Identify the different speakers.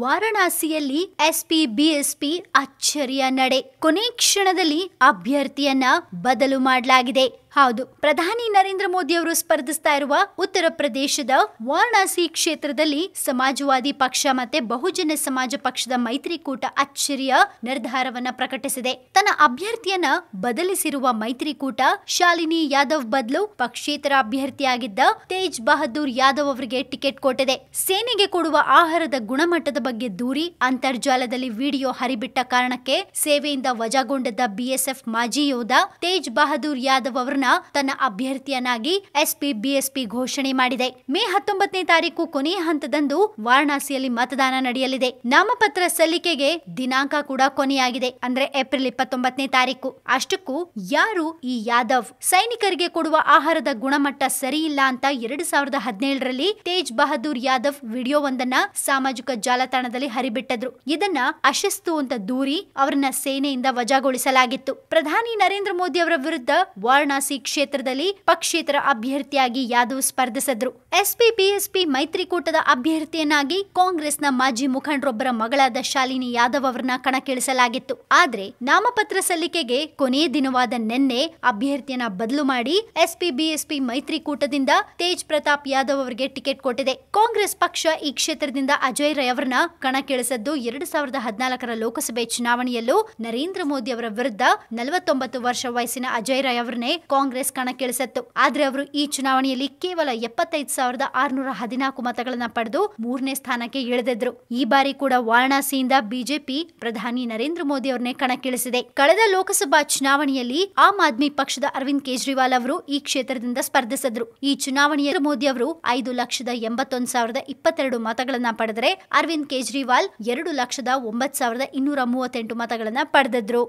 Speaker 1: ವಾರಣಾಸಿಯಲ್ಲಿ SP BSP ಅಚ್ಚರಿಯ ನಡೆ ಕೊನೆ ಕ್ಷಣದಲ್ಲಿ ಅಭ್ಯರ್ಥಿಯನ್ನ ಬದಲು ಮಾಡಲಾಗಿದೆ ಹೌದು ಪ್ರಧಾನಿ ನರೇಂದ್ರ ಮೋದಿ ಅವರು ಸ್ಪರ್ಧಿಸ್ತಾ ಇರುವ ಉತ್ತರ ಪ್ರದೇಶದ ವಾರಣಾಸಿ ಕ್ಷೇತ್ರದಲ್ಲಿ ಸಮಾಜವಾದಿ ಪಕ್ಷ ಮತ್ತೆ ಬಹುಜನ ಸಮಾಜ ಪಕ್ಷದ ಮೈತ್ರಿಕೂಟ ಅಚ್ಚರಿಯ ನಿರ್ಧಾರವನ್ನ ಪ್ರಕಟಿಸಿದೆ ತನ್ನ ಅಭ್ಯರ್ಥಿಯನ್ನ ಬದಲಿಸಿರುವ ಮೈತ್ರಿಕೂಟ ಶಾಲಿನಿ ಯಾದವ್ ಬದಲು ಪಕ್ಷೇತರ ಅಭ್ಯರ್ಥಿಯಾಗಿದ್ದ ತೇಜ್ ಬಹದ್ದೂರ್ ಯಾದವ್ ಅವರಿಗೆ ಟಿಕೆಟ್ ಕೊಟ್ಟಿದೆ ಸೇನೆಗೆ ಕೊಡುವ ಆಹಾರದ ಗುಣಮಟ್ಟದ ಬಗ್ಗೆ ದೂರಿ ಅಂತರ್ಜಾಲದಲ್ಲಿ ವಿಡಿಯೋ ಹರಿಬಿಟ್ಟ ಕಾರಣಕ್ಕೆ ಸೇವೆಯಿಂದ ವಜಾಗೊಂಡಿದ್ದ ಬಿಎಸ್ಎಫ್ ಮಾಜಿ ಯೋಧ ತೇಜ್ ಬಹದ್ದೂರ್ ಯಾದವ್ ಅವರನ್ನು ತನ್ನ ಅಭ್ಯರ್ಥಿಯನ್ನಾಗಿ ಎಸ್ಪಿ ಬಿಎಸ್ಪಿ ಘೋಷಣೆ ಮಾಡಿದೆ ಮೇ ಹತ್ತೊಂಬತ್ತನೇ ತಾರೀಕು ಕೊನೆಯ ಹಂತದಂದು ವಾರಣಾಸಿಯಲ್ಲಿ ಮತದಾನ ನಡೆಯಲಿದೆ ನಾಮಪತ್ರ ಸಲ್ಲಿಕೆಗೆ ದಿನಾಂಕ ಕೂಡ ಕೊನೆಯಾಗಿದೆ ಅಂದ್ರೆ ಏಪ್ರಿಲ್ ಇಪ್ಪತ್ತೊಂಬತ್ತನೇ ತಾರೀಕು ಅಷ್ಟಕ್ಕೂ ಯಾರು ಈ ಯಾದವ್ ಸೈನಿಕರಿಗೆ ಕೊಡುವ ಆಹಾರದ ಗುಣಮಟ್ಟ ಸರಿ ಇಲ್ಲ ಅಂತ ಎರಡು ಸಾವಿರದ ಹದಿನೇಳರಲ್ಲಿ ತೇಜ್ ಬಹದ್ದೂರ್ ಯಾದವ್ ವಿಡಿಯೋವೊಂದನ್ನ ಸಾಮಾಜಿಕ ಜಾಲತಾಣದಲ್ಲಿ ಹರಿಬಿಟ್ಟದ್ರು ಇದನ್ನ ಅಶಿಸ್ತು ಅಂತ ದೂರಿ ಅವರನ್ನ ಸೇನೆಯಿಂದ ವಜಾಗೊಳಿಸಲಾಗಿತ್ತು ಪ್ರಧಾನಿ ನರೇಂದ್ರ ಮೋದಿ ಅವರ ವಿರುದ್ಧ ವಾರಣಾಸಿ ವಾರಾಣಸಿ ಕ್ಷೇತ್ರದಲ್ಲಿ ಪಕ್ಷೇತರ ಅಭ್ಯರ್ಥಿಯಾಗಿ ಯಾದವ್ ಸ್ಪರ್ಧಿಸಿದ್ರು ಎಸ್ಪಿ ಬಿಎಸ್ಪಿ ಮೈತ್ರಿಕೂಟದ ಅಭ್ಯರ್ಥಿಯನ್ನಾಗಿ ಕಾಂಗ್ರೆಸ್ನ ಮಾಜಿ ಮುಖಂಡರೊಬ್ಬರ ಮಗಳಾದ ಶಾಲಿನಿ ಯಾದವ್ ಅವರನ್ನ ಕಣಕ್ಕಿಳಿಸಲಾಗಿತ್ತು ಆದ್ರೆ ನಾಮಪತ್ರ ಸಲ್ಲಿಕೆಗೆ ಕೊನೆಯ ದಿನವಾದ ನಿನ್ನೆ ಅಭ್ಯರ್ಥಿಯನ್ನ ಬದಲು ಮಾಡಿ ಎಸ್ಪಿ ಬಿಎಸ್ಪಿ ಮೈತ್ರಿಕೂಟದಿಂದ ತೇಜ್ ಪ್ರತಾಪ್ ಯಾದವ್ ಅವರಿಗೆ ಟಿಕೆಟ್ ಕೊಟ್ಟಿದೆ ಕಾಂಗ್ರೆಸ್ ಪಕ್ಷ ಈ ಕ್ಷೇತ್ರದಿಂದ ಅಜಯ್ ರೈ ಅವರನ್ನ ಕಣಕ್ಕಿಳಿಸದ್ದು ಎರಡು ಸಾವಿರದ ಹದಿನಾಲ್ಕರ ಲೋಕಸಭೆ ಚುನಾವಣೆಯಲ್ಲೂ ನರೇಂದ್ರ ಮೋದಿ ಅವರ ವಿರುದ್ಧ ನಲವತ್ತೊಂಬತ್ತು ವರ್ಷ ವಯಸ್ಸಿನ ಅಜಯ್ ರೈ ಅವರನ್ನೇ ಕಾಂಗ್ರೆಸ್ ಕಣಕ್ಕಿಳಿಸಿತ್ತು ಆದರೆ ಅವರು ಈ ಚುನಾವಣೆಯಲ್ಲಿ ಕೇವಲ ಎಪ್ಪತ್ತೈದು ಸಾವಿರದ ಆರುನೂರ ಹದಿನಾಲ್ಕು ಮತಗಳನ್ನು ಪಡೆದು ಮೂರನೇ ಸ್ಥಾನಕ್ಕೆ ಇಳಿದಿದ್ರು ಈ ಬಾರಿ ಕೂಡ ವಾರಣಾಸಿಯಿಂದ ಬಿಜೆಪಿ ಪ್ರಧಾನಿ ನರೇಂದ್ರ ಮೋದಿ ಅವರನ್ನೇ ಕಣಕ್ಕಿಳಿಸಿದೆ ಕಳೆದ ಲೋಕಸಭಾ ಚುನಾವಣೆಯಲ್ಲಿ ಆಮ್ ಆದ್ಮಿ ಪಕ್ಷದ ಅರವಿಂದ್ ಕೇಜ್ರಿವಾಲ್ ಅವರು ಈ ಕ್ಷೇತ್ರದಿಂದ ಸ್ಪರ್ಧಿಸಿದ್ರು ಈ ಚುನಾವಣೆಯಲ್ಲಿ ಮೋದಿ ಅವರು ಐದು ಲಕ್ಷದ ಎಂಬತ್ತೊಂದು ಸಾವಿರದ ಇಪ್ಪತ್ತೆರಡು ಮತಗಳನ್ನ ಪಡೆದರೆ ಅರವಿಂದ್ ಕೇಜ್ರಿವಾಲ್ ಎರಡು ಲಕ್ಷದ ಒಂಬತ್ತು ಸಾವಿರದ ಇನ್ನೂರ ಮೂವತ್ತೆಂಟು ಮತಗಳನ್ನ ಪಡೆದಿದ್ರು